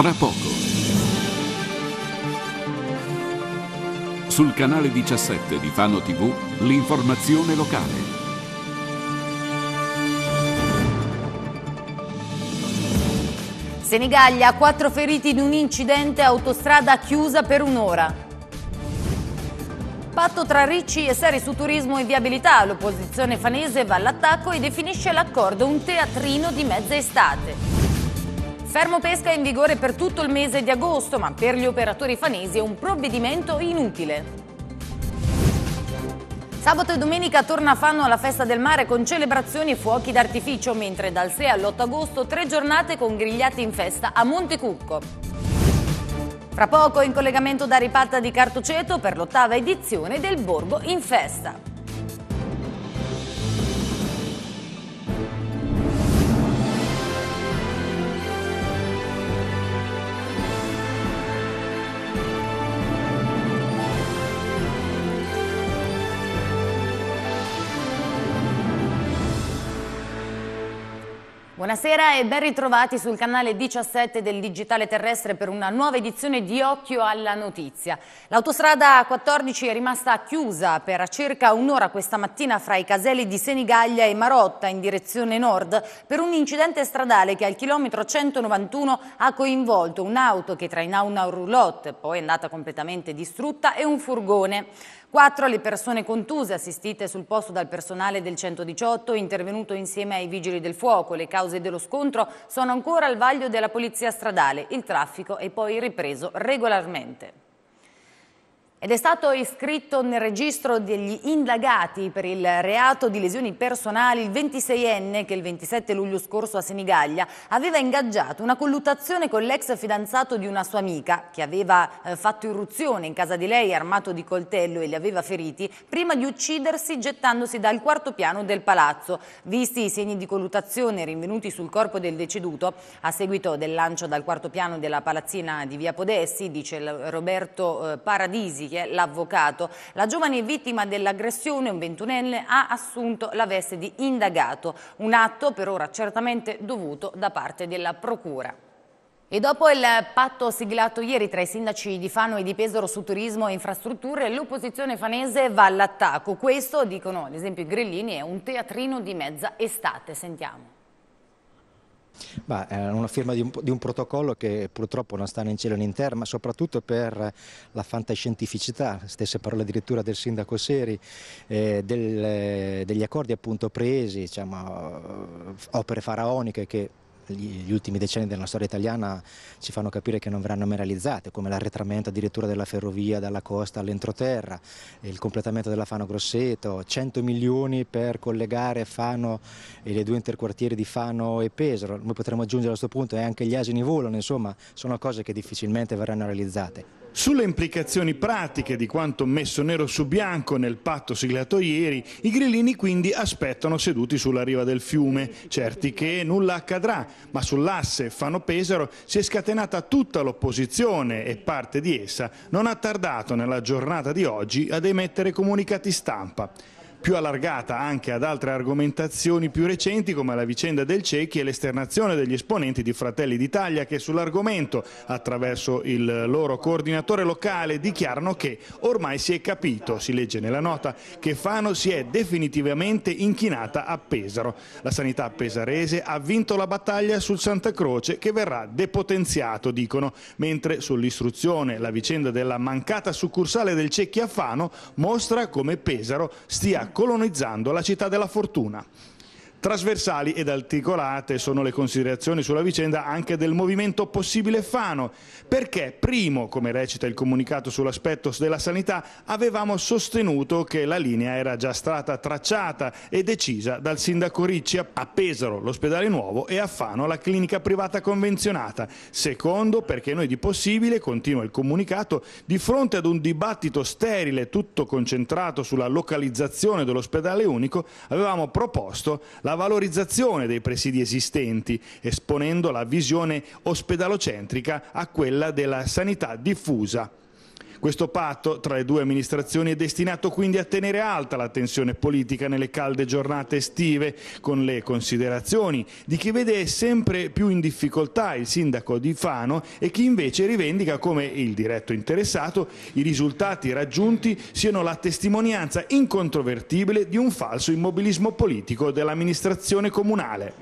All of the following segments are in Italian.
Tra poco. Sul canale 17 di Fano TV, l'informazione locale. Senigallia, quattro feriti in un incidente, autostrada chiusa per un'ora. Patto tra Ricci e Seri su turismo e viabilità, l'opposizione fanese va all'attacco e definisce l'accordo un teatrino di mezza estate. Fermo pesca è in vigore per tutto il mese di agosto, ma per gli operatori fanesi è un provvedimento inutile. Sabato e domenica torna a Fanno alla festa del mare con celebrazioni e fuochi d'artificio, mentre dal 6 all'8 agosto tre giornate con grigliati in festa a Montecucco. Fra poco in collegamento da Ripatta di Cartoceto per l'ottava edizione del Borgo in Festa. Buonasera e ben ritrovati sul canale 17 del Digitale Terrestre per una nuova edizione di Occhio alla Notizia. L'autostrada 14 è rimasta chiusa per circa un'ora questa mattina fra i caselli di Senigallia e Marotta in direzione nord per un incidente stradale che al chilometro 191 ha coinvolto un'auto che trainava una roulotte, poi è andata completamente distrutta, e un furgone. Quattro le persone contuse assistite sul posto dal personale del 118 intervenuto insieme ai vigili del fuoco. Le cause dello scontro sono ancora al vaglio della polizia stradale. Il traffico è poi ripreso regolarmente ed è stato iscritto nel registro degli indagati per il reato di lesioni personali il 26enne che il 27 luglio scorso a Senigallia aveva ingaggiato una colluttazione con l'ex fidanzato di una sua amica che aveva eh, fatto irruzione in casa di lei armato di coltello e li aveva feriti prima di uccidersi gettandosi dal quarto piano del palazzo. Visti i segni di colluttazione rinvenuti sul corpo del deceduto a seguito del lancio dal quarto piano della palazzina di Via Podessi, dice Roberto eh, Paradisi Famiglie, l'avvocato. La giovane vittima dell'aggressione, un ventunenne, ha assunto la veste di indagato, un atto per ora certamente dovuto da parte della Procura. E dopo il patto siglato ieri tra i sindaci di Fano e di Pesaro su turismo e infrastrutture, l'opposizione fanese va all'attacco. Questo, dicono ad esempio i grillini, è un teatrino di mezza estate. Sentiamo. Beh, è una firma di un, di un, protocollo che purtroppo non sta né in cielo né in terra, ma soprattutto per la fantascientificità, stesse parole addirittura del sindaco Seri, eh, del, degli accordi appunto presi, diciamo, eh, opere faraoniche che gli, gli, ultimi decenni della storia italiana ci fanno capire che non verranno mai realizzate, come l'arretramento addirittura della ferrovia dalla costa all'entroterra, il completamento della Fano Grosseto, 100 milioni per collegare Fano e le due interquartieri di Fano e Pesaro, noi potremmo aggiungere a questo punto e anche gli asini volano, insomma sono cose che difficilmente verranno realizzate. Sulle implicazioni pratiche di quanto messo nero su bianco nel patto siglato ieri, i grillini quindi aspettano seduti sulla riva del fiume, certi che nulla accadrà, ma sull'asse Fano-Pesaro si è scatenata tutta l'opposizione e parte di essa non ha tardato nella giornata di oggi ad emettere comunicati stampa più allargata anche ad altre argomentazioni più recenti come la vicenda del Cecchi e l'esternazione degli esponenti di Fratelli d'Italia che sull'argomento, attraverso il loro coordinatore locale, dichiarano che ormai si è capito, si legge nella nota, che Fano si è definitivamente inchinata a Pesaro. La sanità pesarese ha vinto la battaglia sul Santa Croce che verrà depotenziato, dicono, mentre sull'istruzione la vicenda della mancata succursale del Cecchi a Fano mostra come Pesaro stia colonizzando la città della fortuna. Trasversali ed articolate sono le considerazioni sulla vicenda anche del movimento Possibile Fano, perché primo, come recita il comunicato sull'aspetto della sanità, avevamo sostenuto che la linea era già stata tracciata e decisa dal sindaco Ricci a Pesaro l'ospedale nuovo e a Fano la clinica privata convenzionata. Secondo, perché noi di Possibile, continua il comunicato, di fronte ad un dibattito sterile tutto concentrato sulla localizzazione dell'ospedale unico, avevamo proposto la la valorizzazione dei presidi esistenti, esponendo la visione ospedalocentrica a quella della sanità diffusa questo patto tra le due amministrazioni è destinato quindi a tenere alta la tensione politica nelle calde giornate estive, con le considerazioni di chi vede sempre più in difficoltà il sindaco di Fano e chi invece rivendica come il diretto interessato i risultati raggiunti siano la testimonianza incontrovertibile di un falso immobilismo politico dell'amministrazione comunale.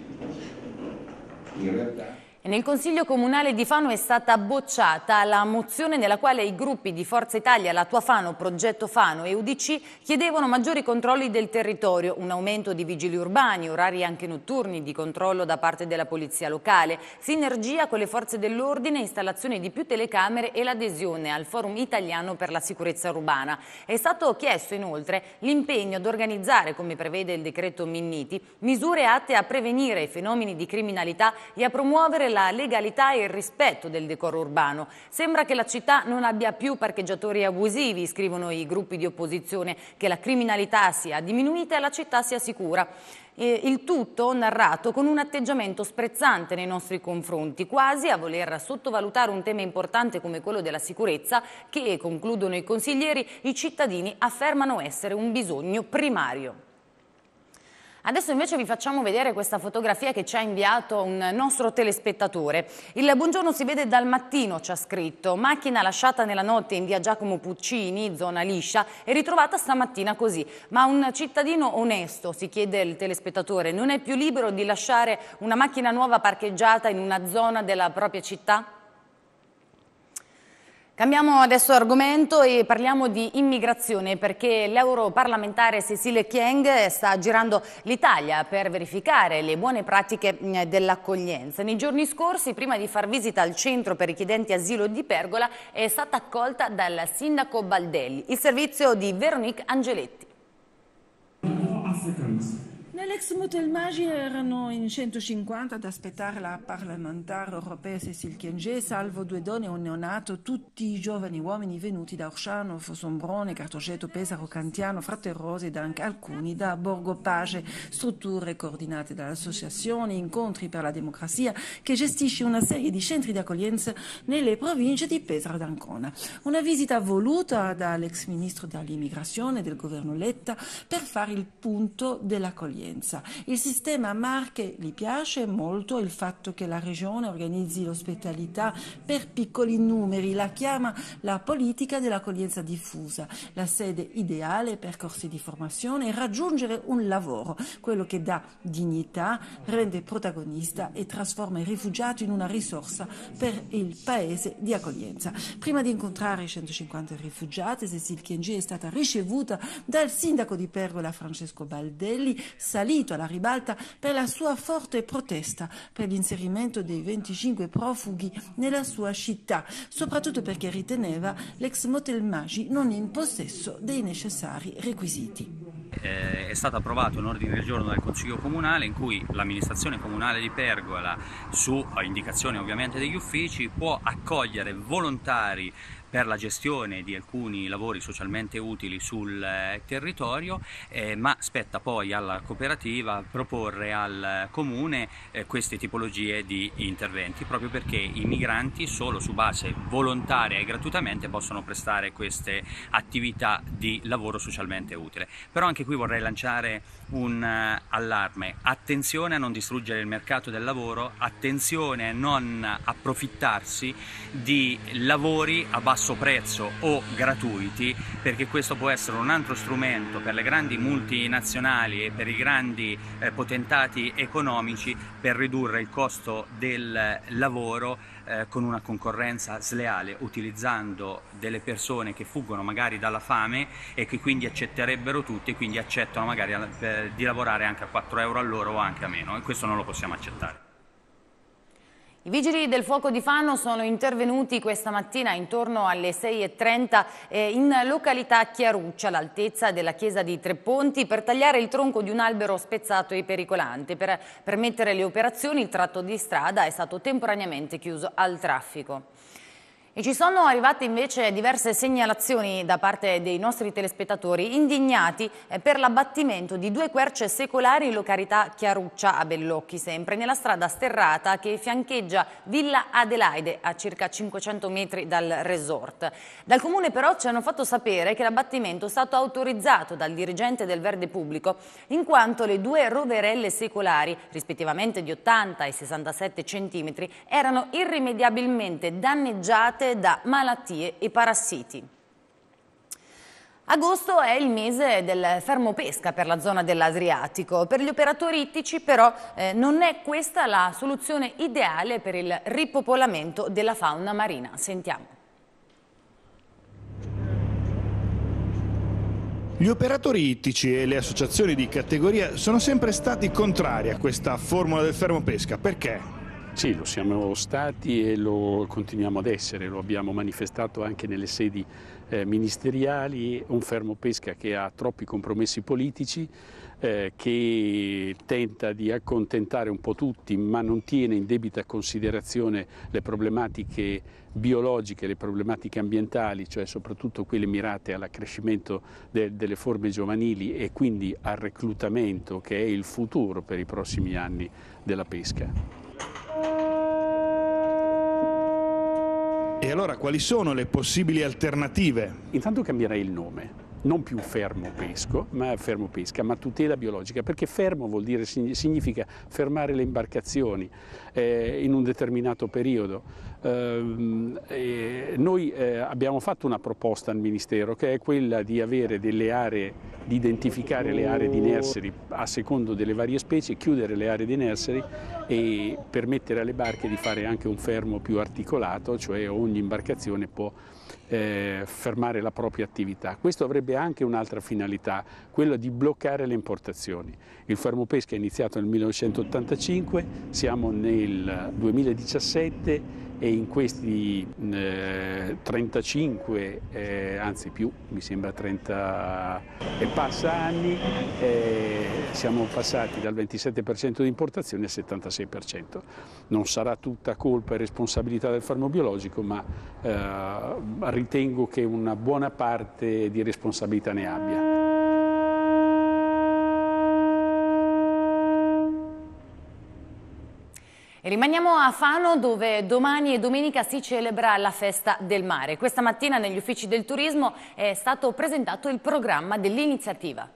In realtà nel Consiglio Comunale di Fano è stata bocciata la mozione nella quale i gruppi di Forza Italia, La Tua Fano, Progetto Fano e UDC chiedevano maggiori controlli del territorio, un aumento di vigili urbani, orari anche notturni di controllo da parte della polizia locale, sinergia con le forze dell'ordine, installazione di più telecamere e l'adesione al Forum Italiano per la Sicurezza Urbana. È stato chiesto inoltre l'impegno ad organizzare, come prevede il decreto Minniti, misure atte a prevenire i fenomeni di criminalità e a promuovere la legalità e il rispetto del decoro urbano. Sembra che la città non abbia più parcheggiatori abusivi, scrivono i gruppi di opposizione, che la criminalità sia diminuita e la città sia sicura. Il tutto narrato con un atteggiamento sprezzante nei nostri confronti, quasi a voler sottovalutare un tema importante come quello della sicurezza che, concludono i consiglieri, i cittadini affermano essere un bisogno primario. Adesso invece vi facciamo vedere questa fotografia che ci ha inviato un nostro telespettatore. Il buongiorno si vede dal mattino, ci ha scritto. Macchina lasciata nella notte in via Giacomo Puccini, zona liscia, e ritrovata stamattina così. Ma un cittadino onesto, si chiede il telespettatore, non è più libero di lasciare una macchina nuova parcheggiata in una zona della propria città? Cambiamo adesso argomento e parliamo di immigrazione perché l'europarlamentare Cecile Chiang sta girando l'Italia per verificare le buone pratiche mm, dell'accoglienza. Nei giorni scorsi, prima di far visita al centro per richiedenti asilo di Pergola, è stata accolta dal sindaco Baldelli. Il servizio di Veronique Angeletti. Alex Mutelmagi erano in 150 ad aspettare la parlamentare europea Cecil Chiengé, salvo due donne e un neonato, tutti i giovani uomini venuti da Orsano, Fosombrone, Cartogeto, Pesaro, Cantiano, Fraterrosa ed anche alcuni da Borgo Page, strutture coordinate dall'associazione Incontri per la Democrazia che gestisce una serie di centri di accoglienza nelle province di Pesaro ed Ancona. Una visita voluta dall'ex ministro dell'immigrazione del governo Letta per fare il punto dell'accoglienza partenza. Il sistema Marche gli piace molto il fatto che la regione organizzi l'ospitalità per piccoli numeri, la chiama la politica dell'accoglienza diffusa, la sede ideale per corsi di formazione e raggiungere un lavoro, quello che dà dignità, rende protagonista e trasforma il rifugiato in una risorsa per il paese di accoglienza. Prima di incontrare i 150 rifugiati, Cecil Chiengi è stata ricevuta dal sindaco di Pergola Francesco Baldelli, salito alla ribalta per la sua forte protesta per l'inserimento dei 25 profughi nella sua città, soprattutto perché riteneva l'ex motel Magi non in possesso dei necessari requisiti. Eh, è stato approvato un ordine del giorno del Consiglio Comunale in cui l'amministrazione comunale di Pergola, su indicazione ovviamente degli uffici, può accogliere volontari per la gestione di alcuni lavori socialmente utili sul eh, territorio, eh, ma spetta poi alla cooperativa proporre al comune eh, queste tipologie di interventi, proprio perché i migranti solo su base volontaria e gratuitamente possono prestare queste attività di lavoro socialmente utile. Però anche qui vorrei lanciare un eh, allarme, attenzione a non distruggere il mercato del lavoro, attenzione a non approfittarsi di lavori a basso basso prezzo o gratuiti, perché questo può essere un altro strumento per le grandi multinazionali e per i grandi eh, potentati economici per ridurre il costo del lavoro eh, con una concorrenza sleale, utilizzando delle persone che fuggono magari dalla fame e che quindi accetterebbero tutti e quindi accettano magari eh, di lavorare anche a 4 euro all'ora o anche a meno e questo non lo possiamo accettare. I vigili del fuoco di Fano sono intervenuti questa mattina intorno alle 6.30 eh, in località Chiaruccia, all'altezza della chiesa di Tre Ponti, per tagliare il tronco di un albero spezzato e pericolante. Per permettere le operazioni il tratto di strada è stato temporaneamente chiuso al traffico. E ci sono arrivate invece diverse segnalazioni da parte dei nostri telespettatori indignati eh, per l'abbattimento di due querce secolari in località Chiaruccia a Bellocchi, sempre nella strada sterrata che fiancheggia Villa Adelaide a circa 500 metri dal resort. Dal comune però ci hanno fatto sapere che l'abbattimento è stato autorizzato dal dirigente del Verde Pubblico in quanto le due roverelle secolari, rispettivamente di 80 e 67 centimetri, erano irrimediabilmente danneggiate causate da malattie e parassiti. Agosto è il mese del fermo pesca per la zona dell'Adriatico. Per gli operatori ittici però eh, non è questa la soluzione ideale per il ripopolamento della fauna marina. Sentiamo. Gli operatori ittici e le associazioni di categoria sono sempre stati contrari a questa formula del fermo pesca. Perché? Sì, lo siamo stati e lo continuiamo ad essere, lo abbiamo manifestato anche nelle sedi eh, ministeriali, un fermo pesca che ha troppi compromessi politici, eh, che tenta di accontentare un po' tutti ma non tiene in debita considerazione le problematiche biologiche, le problematiche ambientali, cioè soprattutto quelle mirate all'accrescimento de delle forme giovanili e quindi al reclutamento che è il futuro per i prossimi anni della pesca. E allora quali sono le possibili alternative? Intanto cambierei il nome non più fermo pesco, ma fermo pesca, ma tutela biologica, perché fermo vuol dire, significa fermare le imbarcazioni eh, in un determinato periodo. Eh, noi eh, abbiamo fatto una proposta al Ministero che è quella di avere delle aree, di identificare le aree di nursery a secondo delle varie specie, chiudere le aree di nursery e permettere alle barche di fare anche un fermo più articolato, cioè ogni imbarcazione può eh, fermare la propria attività. Questo avrebbe anche un'altra finalità, quella di bloccare le importazioni. Il fermo pesca è iniziato nel 1985, siamo nel 2017 e in questi eh, 35, eh, anzi più, mi sembra 30 e passa anni, eh, siamo passati dal 27% di importazione al 76%. Non sarà tutta colpa e responsabilità del farmo biologico, ma eh, ritengo che una buona parte di responsabilità ne abbia. Rimaniamo a Fano dove domani e domenica si celebra la festa del mare. Questa mattina negli uffici del turismo è stato presentato il programma dell'iniziativa.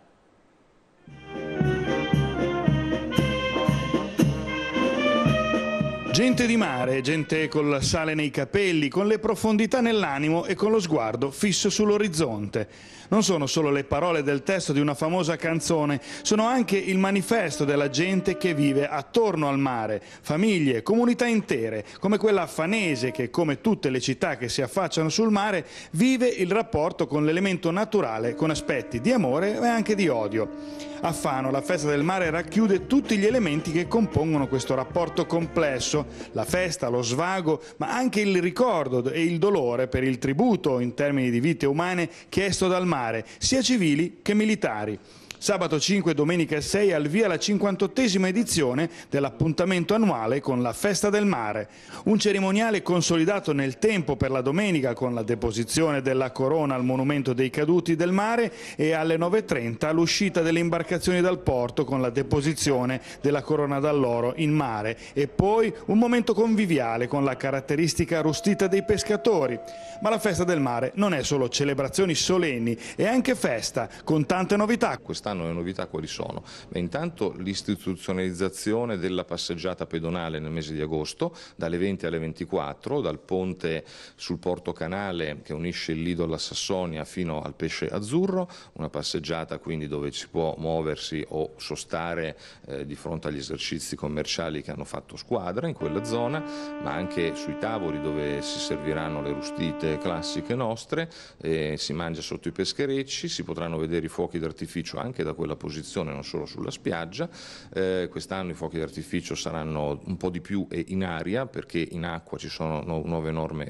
Gente di mare, gente col sale nei capelli, con le profondità nell'animo e con lo sguardo fisso sull'orizzonte. Non sono solo le parole del testo di una famosa canzone, sono anche il manifesto della gente che vive attorno al mare, famiglie, comunità intere, come quella fanese che, come tutte le città che si affacciano sul mare, vive il rapporto con l'elemento naturale con aspetti di amore e anche di odio. A Fano la festa del mare racchiude tutti gli elementi che compongono questo rapporto complesso, la festa, lo svago, ma anche il ricordo e il dolore per il tributo in termini di vite umane chiesto dal mare, sia civili che militari. Sabato 5 e domenica 6 al via la 58esima edizione dell'appuntamento annuale con la Festa del Mare. Un cerimoniale consolidato nel tempo per la domenica con la deposizione della corona al Monumento dei Caduti del Mare e alle 9.30 l'uscita delle imbarcazioni dal porto con la deposizione della corona d'alloro in mare e poi un momento conviviale con la caratteristica rustita dei pescatori. Ma la Festa del Mare non è solo celebrazioni solenni, è anche festa con tante novità. Quest'anno quest'anno le novità quali sono? Beh, intanto l'istituzionalizzazione della passeggiata pedonale nel mese di agosto, dalle 20 alle 24, dal ponte sul Porto Canale che unisce il Lido alla Sassonia fino al Pesce Azzurro, una passeggiata quindi dove si può muoversi o sostare eh, di fronte agli esercizi commerciali che hanno fatto squadra in quella zona, ma anche sui tavoli dove si serviranno le rustite classiche nostre, eh, si mangia sotto i pescherecci, si potranno vedere i fuochi d'artificio anche anche da quella posizione, non solo sulla spiaggia. Eh, quest'anno i fuochi d'artificio saranno un po' di più eh, in aria perché in acqua ci sono no, nuove norme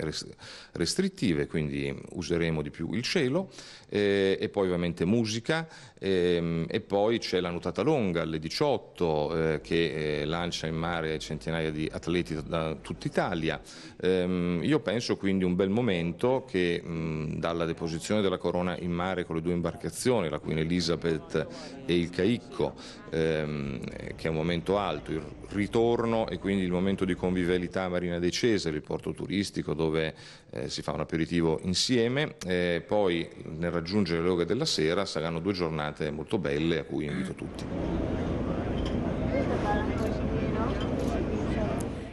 restrittive, quindi useremo di più il cielo eh, e poi ovviamente musica ehm, e poi c'è la nuotata longa alle 18 eh, che eh, lancia in mare centinaia di atleti da tutta Italia. Ehm, io penso quindi un bel momento che mh, mm, dalla deposizione della corona in mare con le due imbarcazioni, la Queen Elizabeth e il Caicco, ehm, che è un momento alto, il ritorno e quindi il momento di convivialità a Marina dei Cesari, il porto turistico dove eh, si fa un aperitivo insieme, eh, poi nel raggiungere le ore della sera saranno due giornate molto belle a cui invito tutti.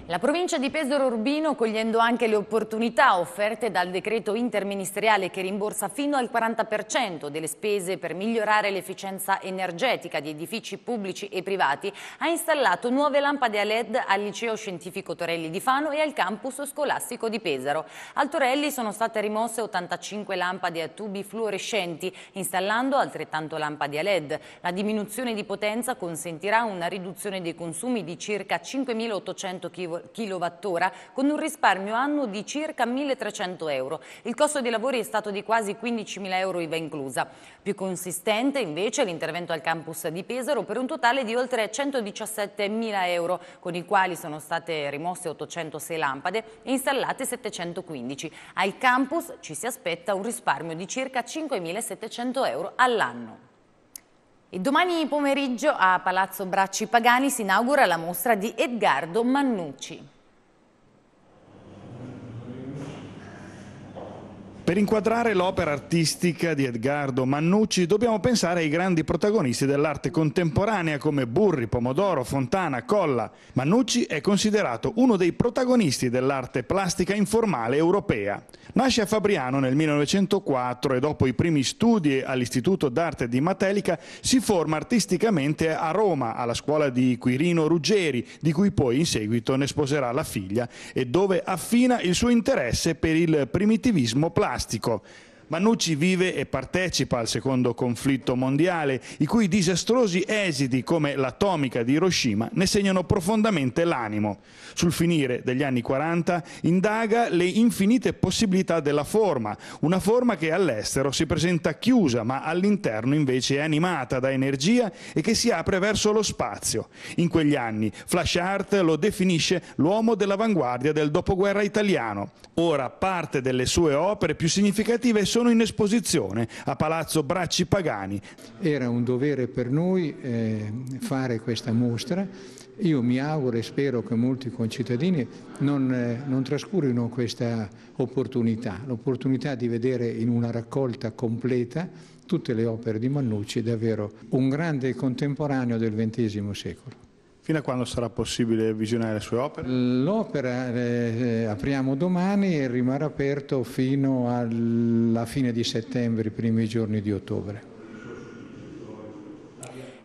La provincia di Pesaro Urbino, cogliendo anche le opportunità offerte dal decreto interministeriale che rimborsa fino al 40% delle spese per migliorare l'efficienza energetica di edifici pubblici e privati, ha installato nuove lampade a LED al liceo scientifico Torelli di Fano e al campus scolastico di Pesaro. Al Torelli sono state rimosse 85 lampade a tubi fluorescenti, installando altrettanto lampade a LED. La diminuzione di potenza consentirà una riduzione dei consumi di circa 5.800 kWh kWh con un risparmio annuo di circa 1.300 euro. Il costo dei lavori è stato di quasi 15.000 euro IVA inclusa. Più consistente invece l'intervento al campus di Pesaro per un totale di oltre 117.000 euro con i quali sono state rimosse 806 lampade e installate 715. Al campus ci si aspetta un risparmio di circa 5.700 euro all'anno. E domani pomeriggio a Palazzo Bracci Pagani si inaugura la mostra di Edgardo Mannucci. Per inquadrare l'opera artistica di Edgardo Mannucci dobbiamo pensare ai grandi protagonisti dell'arte contemporanea come Burri, Pomodoro, Fontana, Colla. Mannucci è considerato uno dei protagonisti dell'arte plastica informale europea. Nasce a Fabriano nel 1904 e dopo i primi studi all'Istituto d'Arte di Matelica si forma artisticamente a Roma alla scuola di Quirino Ruggeri, di cui poi in seguito ne sposerà la figlia e dove affina il suo interesse per il primitivismo plastico fantastico Manucci vive e partecipa al secondo conflitto mondiale, i cui disastrosi esiti, come l'atomica di Hiroshima, ne segnano profondamente l'animo. Sul finire degli anni 40 indaga le infinite possibilità della forma, una forma che all'estero si presenta chiusa, ma all'interno invece è animata da energia e che si apre verso lo spazio. In quegli anni Flash Art lo definisce l'uomo dell'avanguardia del dopoguerra italiano. Ora parte delle sue opere più significative sono sono in esposizione a Palazzo Bracci Pagani. Era un dovere per noi eh, fare questa mostra. Io mi auguro e spero che molti concittadini non, eh, non trascurino questa opportunità, l'opportunità di vedere in una raccolta completa tutte le opere di Mannucci, davvero un grande contemporaneo del XX secolo. Fino a quando sarà possibile visionare le sue opere? L'opera eh, eh apriamo domani e rimarrà aperto fino alla fine di settembre, i primi giorni di ottobre.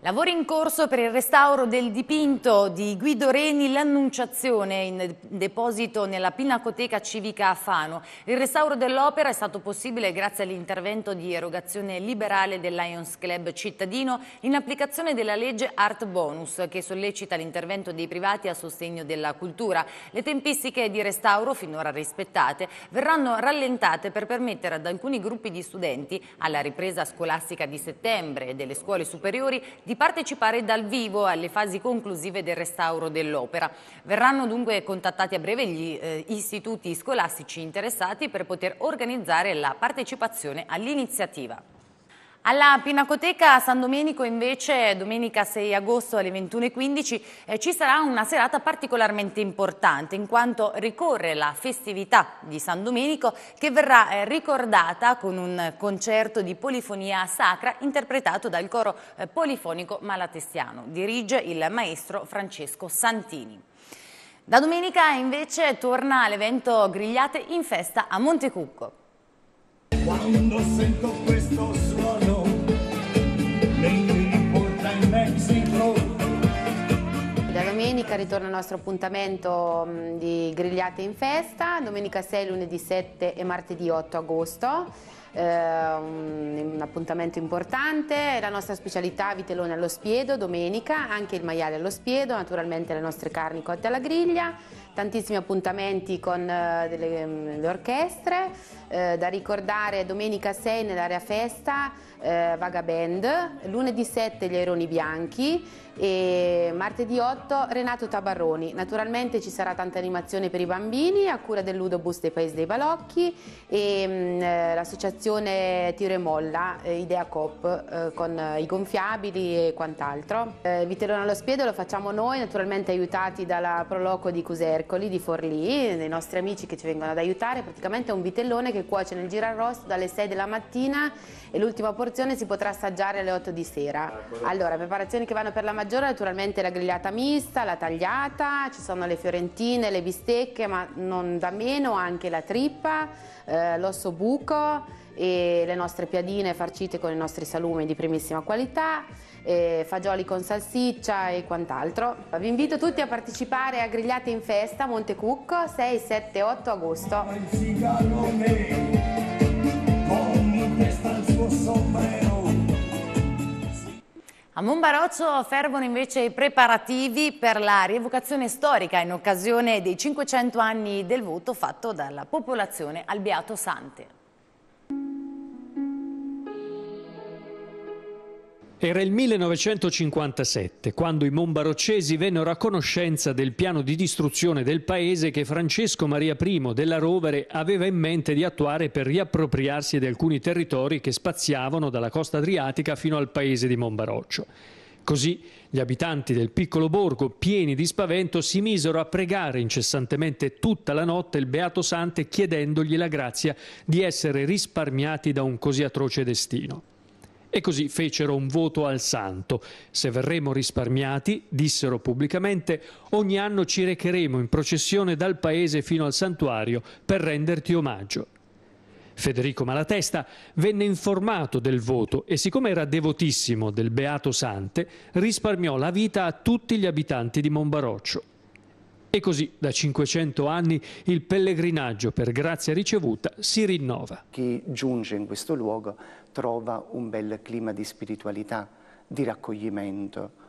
Lavori in corso per il restauro del dipinto di Guido Reni L'Annunciazione in deposito nella Pinacoteca Civica a Fano. Il restauro dell'opera è stato possibile grazie all'intervento di erogazione liberale del Lions Club cittadino in applicazione della legge Art Bonus che sollecita l'intervento dei privati a sostegno della cultura. Le tempistiche di restauro finora rispettate verranno rallentate per permettere ad alcuni gruppi di studenti alla ripresa scolastica di settembre e delle scuole superiori di di partecipare dal vivo alle fasi conclusive del restauro dell'opera. Verranno dunque contattati a breve gli eh, istituti scolastici interessati per poter organizzare la partecipazione all'iniziativa. Alla Pinacoteca San Domenico invece domenica 6 agosto alle 21.15 eh, ci sarà una serata particolarmente importante in quanto ricorre la festività di San Domenico che verrà eh, ricordata con un concerto di polifonia sacra interpretato dal coro eh, polifonico malatestiano. Dirige il maestro Francesco Santini. Da domenica invece torna l'evento Grigliate in festa a Montecucco. Quando sento questo suono da domenica ritorna il nostro appuntamento mm, di grigliate in festa, domenica 6, lunedì 7 e martedì 8 agosto. Eh, un, un, appuntamento importante, la nostra specialità vitellone allo spiedo, domenica, anche il maiale allo spiedo, naturalmente le nostre carni cotte alla griglia, tantissimi appuntamenti con eh, delle, mm, le orchestre, eh, da ricordare domenica 6 nell'area festa eh, Vagaband, lunedì 7 gli Aironi Bianchi e martedì 8 Renato Tabarroni. Naturalmente ci sarà tanta animazione per i bambini a cura del Ludobus dei Paesi dei Balocchi e mm, eh, l'associazione Tiro e Molla, eh, Idea Cop, eh, con i gonfiabili e quant'altro. Eh, Vitellone allo spiedo lo facciamo noi, naturalmente aiutati dalla Proloco di Cusercoli di Forlì, dei nostri amici che ci vengono ad aiutare. Praticamente è un vitellone che cuoce nel girarrosto dalle 6 della mattina e l'ultima portata porzione si potrà assaggiare alle 8 di sera. Allora, preparazioni che vanno per la maggiore, naturalmente la grigliata mista, la tagliata, ci sono le fiorentine, le bistecche, ma non da meno anche la trippa, eh, l'osso buco e le nostre piadine farcite con i nostri salumi di primissima qualità, fagioli con salsiccia e quant'altro. Vi invito tutti a partecipare a Grigliate in Festa Monte Cucco 6, 7, 8 agosto. Il me, con testa A Monbaroccio fervono invece i preparativi per la rievocazione storica in occasione dei 500 anni del voto fatto dalla popolazione al Beato Sante. Era il 1957 quando i Monbaroccesi vennero a conoscenza del piano di distruzione del paese che Francesco Maria I della Rovere aveva in mente di attuare per riappropriarsi di alcuni territori che spaziavano dalla costa adriatica fino al paese di Monbaroccio. Così gli abitanti del piccolo borgo, pieni di spavento, si misero a pregare incessantemente tutta la notte il Beato Sante chiedendogli la grazia di essere risparmiati da un così atroce destino. E così fecero un voto al santo. Se verremo risparmiati, dissero pubblicamente, ogni anno ci recheremo in processione dal paese fino al santuario per renderti omaggio. Federico Malatesta venne informato del voto e siccome era devotissimo del Beato Sante, risparmiò la vita a tutti gli abitanti di Monbaroccio. E così da 500 anni il pellegrinaggio per grazia ricevuta si rinnova. Chi giunge in questo luogo trova un bel clima di spiritualità, di raccoglimento,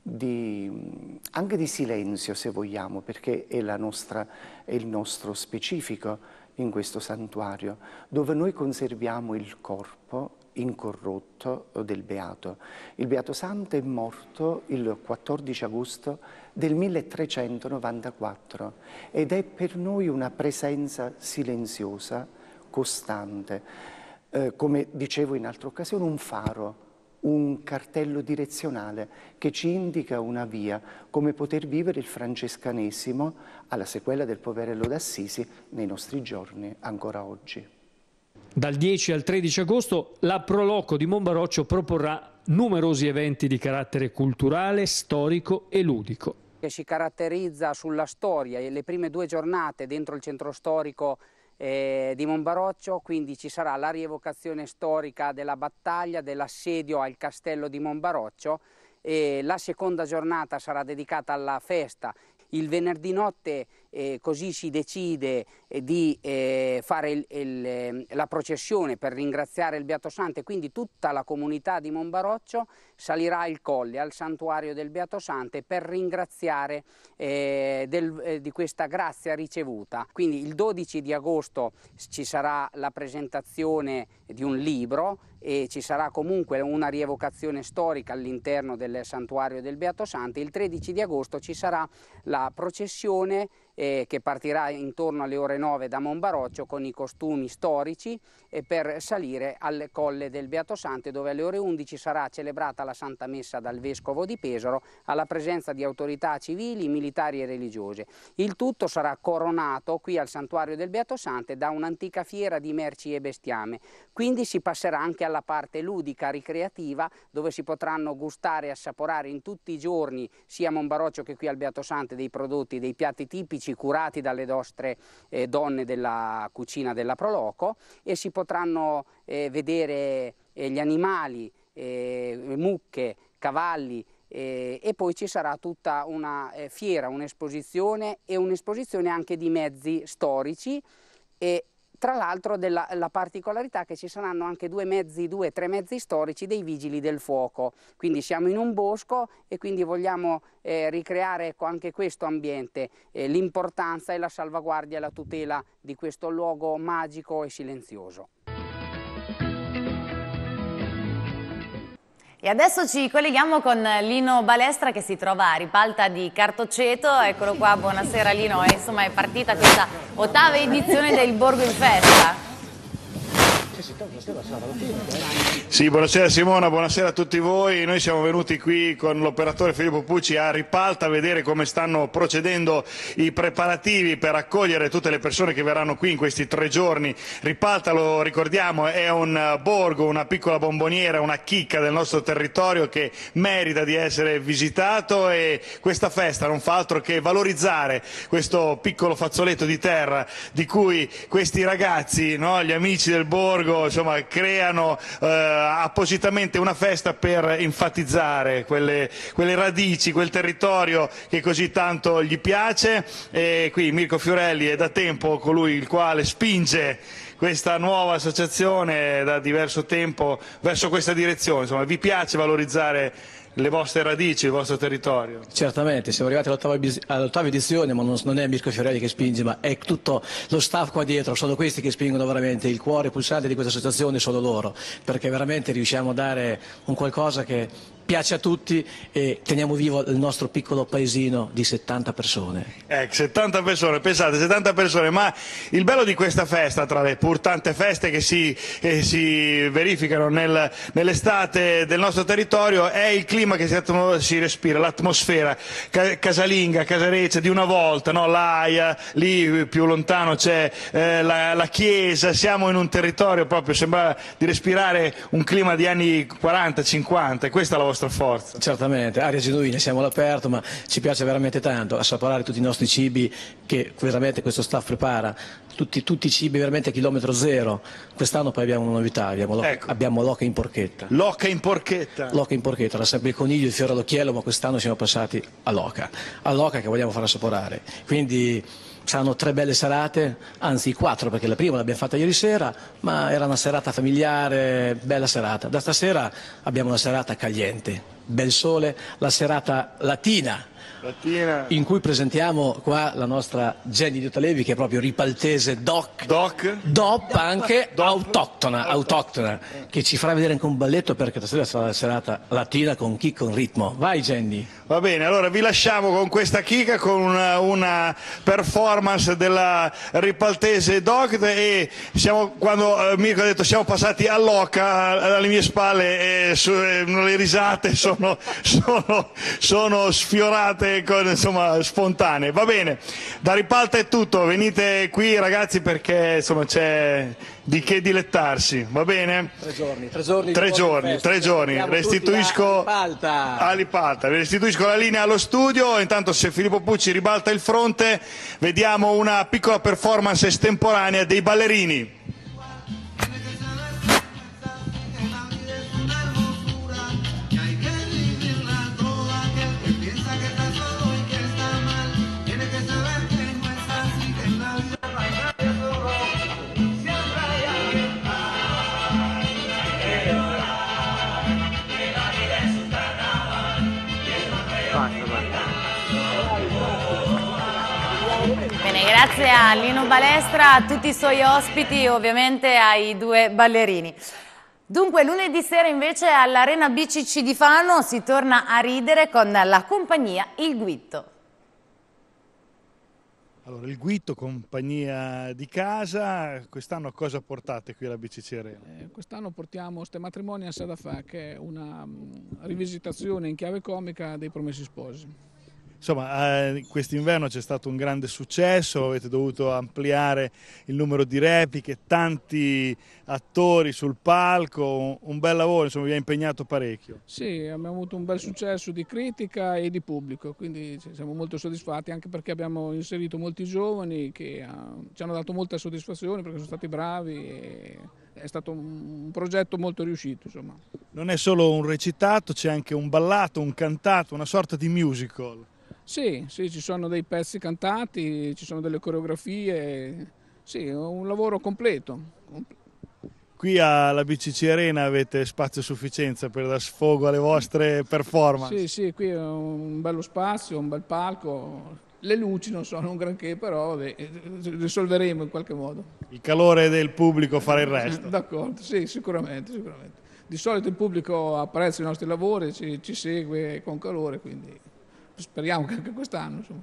di, anche di silenzio se vogliamo, perché è, nostra, è il nostro specifico in questo santuario, dove noi conserviamo il corpo incorrotto del Beato. Il Beato Santo è morto il 14 agosto del 1394 ed è per noi una presenza silenziosa, costante eh, come dicevo in altre occasioni, un faro, un cartello direzionale che ci indica una via, come poter vivere il francescanesimo alla sequela del poverello d'Assisi nei nostri giorni ancora oggi. Dal 10 al 13 agosto la Proloco di Monbaroccio proporrà numerosi eventi di carattere culturale, storico e ludico. Che si caratterizza sulla storia e le prime due giornate dentro il centro storico eh, di Monbaroccio, quindi ci sarà la rievocazione storica della battaglia, dell'assedio al castello di Monbaroccio e la seconda giornata sarà dedicata alla festa il venerdì notte eh, così si decide eh, di eh, fare il, il, ehm, la processione per ringraziare il Beato Santo e quindi tutta la comunità di Monbaroccio salirà al colle, al santuario del Beato Santo per ringraziare eh, del, eh, di questa grazia ricevuta. Quindi il 12 di agosto ci sarà la presentazione di un libro e ci sarà comunque una rievocazione storica all'interno del santuario del Beato Santo. Il 13 di agosto ci sarà la processione eh, che partirà intorno alle ore 9 da Monbaroccio con i costumi storici eh, per salire al Colle del Beato Sante dove alle ore 11 sarà celebrata la Santa Messa dal Vescovo di Pesaro alla presenza di autorità civili, militari e religiose. Il tutto sarà coronato qui al Santuario del Beato Sante da un'antica fiera di merci e bestiame. Quindi si passerà anche alla parte ludica, ricreativa, dove si potranno gustare e assaporare in tutti i giorni, sia a Monbaroccio che qui al Beato Sante dei prodotti, dei piatti tipici amici curati dalle nostre eh, donne della cucina della Proloco e si potranno eh, vedere eh, gli animali, eh, mucche, cavalli eh, e poi ci sarà tutta una eh, fiera, un'esposizione e un'esposizione anche di mezzi storici e tra l'altro della la particolarità che ci saranno anche due mezzi, due, tre mezzi storici dei vigili del fuoco, quindi siamo in un bosco e quindi vogliamo eh, ricreare ecco, anche questo ambiente, eh, l'importanza e la salvaguardia e la tutela di questo luogo magico e silenzioso. E adesso ci colleghiamo con Lino Balestra che si trova a Ripalta di Cartoceto, eccolo qua, buonasera Lino, insomma è partita questa ottava edizione del Borgo in Festa. Sì, buonasera Simona, buonasera a tutti voi. Noi siamo venuti qui con l'operatore Filippo Pucci a Ripalta a vedere come stanno procedendo i preparativi per accogliere tutte le persone che verranno qui in questi tre giorni. Ripalta, lo ricordiamo, è un borgo, una piccola bomboniera, una chicca del nostro territorio che merita di essere visitato e questa festa non fa altro che valorizzare questo piccolo fazzoletto di terra di cui questi ragazzi, no, gli amici del borgo, Borgo insomma, creano eh, appositamente una festa per enfatizzare quelle, quelle, radici, quel territorio che così tanto gli piace e qui Mirko Fiorelli è da tempo colui il quale spinge questa nuova associazione da diverso tempo verso questa direzione, insomma, vi piace valorizzare le vostre radici, il vostro territorio. Certamente, siamo arrivati all'ottava, edizione, ma non, non, è Mirko Fiorelli che spinge, ma è tutto lo staff qua dietro, sono questi che spingono veramente, il cuore pulsante di questa associazione sono loro, perché veramente riusciamo a dare un qualcosa che piace a tutti e teniamo vivo il nostro piccolo paesino di 70 persone. Ecco, 70 persone, pensate, 70 persone, ma il bello di questa festa, tra le pur tante feste che si, che eh, si verificano nel, nell'estate del nostro territorio, è il clima che si, atmo, si respira, l'atmosfera ca, casalinga, casareccia di una volta, no? l'Aia, lì più lontano c'è eh, la, la chiesa, siamo in un territorio proprio, sembra di respirare un clima di anni 40-50, questa è la vostra vostra forza. Certamente, aria genuina, siamo all'aperto, ma ci piace veramente tanto assaporare tutti i nostri cibi che veramente questo staff prepara, tutti, tutti i cibi veramente a chilometro zero. Quest'anno poi abbiamo una novità, abbiamo, lo- Ecco. abbiamo l'oca in porchetta. L'oca in porchetta. L'oca in porchetta, era sempre il coniglio, il fiore all'occhiello, ma quest'anno siamo passati all'oca. All'oca che vogliamo far assaporare. Quindi saranno tre belle serate, anzi quattro perché la prima l'abbiamo fatta ieri sera, ma era una serata familiare, bella serata. Da stasera abbiamo una serata cagliente bel sole, la serata latina, latina. in cui presentiamo qua la nostra Jenny Diotalevi che è proprio ripaltese doc, doc. dop anche doc. Autoctona, autoctona, che ci farà vedere anche un balletto perché stasera sarà la serata latina con chi con ritmo. Vai Jenny! Va bene, allora vi lasciamo con questa chica, con una, una performance della ripaltese doc e siamo, quando eh, Mirko ha detto siamo passati all'Oca, eh, alle mie spalle, eh, su, eh, le risate, insomma sono, sono, sono sfiorate con, insomma, spontanee. Va bene, da ripalta è tutto, venite qui ragazzi perché insomma, c'è di che dilettarsi, va bene? Tre giorni, tre giorni, tre giorni, tre giorni. restituisco a Ripalta, restituisco la linea allo studio, intanto se Filippo Pucci ribalta il fronte vediamo una piccola performance estemporanea dei ballerini. Grazie a Lino Balestra, a tutti i suoi ospiti e ovviamente ai due ballerini. Dunque lunedì sera invece all'Arena BCC di Fano si torna a ridere con la compagnia Il Guitto. Allora, il Guito, compagnia di casa, quest'anno cosa portate qui alla BCC Arena? Eh, quest'anno portiamo Ste Matrimonial Sadafà, che è una um, rivisitazione in chiave comica dei Promessi Sposi. Insomma, eh, quest'inverno c'è stato un grande successo, avete dovuto ampliare il numero di repliche, tanti attori sul palco, un bel lavoro, insomma vi ha impegnato parecchio. Sì, abbiamo avuto un bel successo di critica e di pubblico, quindi siamo molto soddisfatti anche perché abbiamo inserito molti giovani che ah, ci hanno dato molta soddisfazione perché sono stati bravi. E è stato un progetto molto riuscito. Insomma. Non è solo un recitato, c'è anche un ballato, un cantato, una sorta di musical. Sì, sì, ci sono dei pezzi cantati, ci sono delle coreografie, sì, un lavoro completo. Qui alla BCC Arena avete spazio a sufficienza per dar sfogo alle vostre performance. Sì, sì, qui è un bello spazio, un bel palco. Le luci non sono un granché, però risolveremo in qualche modo. Il calore del pubblico farà il resto. D'accordo, sì, sicuramente, sicuramente. Di solito il pubblico apprezza i nostri lavori, ci, ci segue con calore, quindi speriamo che anche quest'anno. Insomma.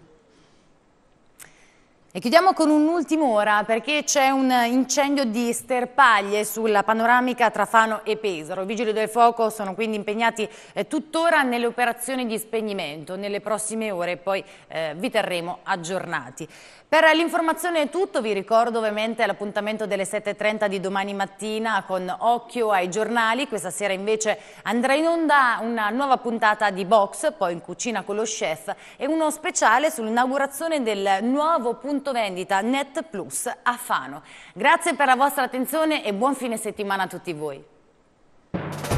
E chiudiamo con un'ultima ora perché c'è un incendio di sterpaglie sulla panoramica tra Fano e Pesaro. I vigili del fuoco sono quindi impegnati eh, tuttora nelle operazioni di spegnimento. Nelle prossime ore poi eh, vi terremo aggiornati. Per l'informazione è tutto, vi ricordo ovviamente l'appuntamento delle 7.30 di domani mattina con Occhio ai giornali. Questa sera invece andrà in onda una nuova puntata di Box, poi in cucina con lo chef e uno speciale sull'inaugurazione del nuovo punto punto vendita Net Plus a Fano. Grazie per la vostra attenzione e buon fine settimana a tutti voi.